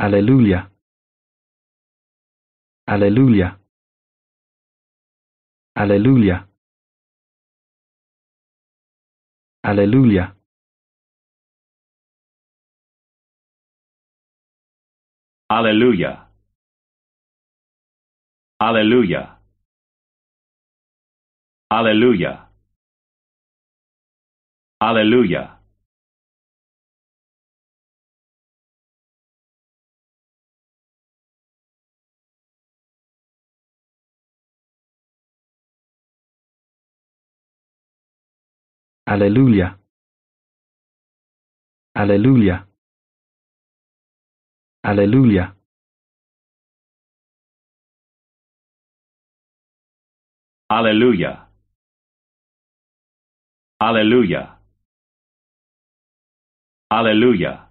Alleluia. Alleluia. Alleluia. Alleluia. Alleluia. Alleluia. Alleluia. Alleluia. Alleluia. Alleluia. Alleluia. Alleluia. Alleluia. Alleluia.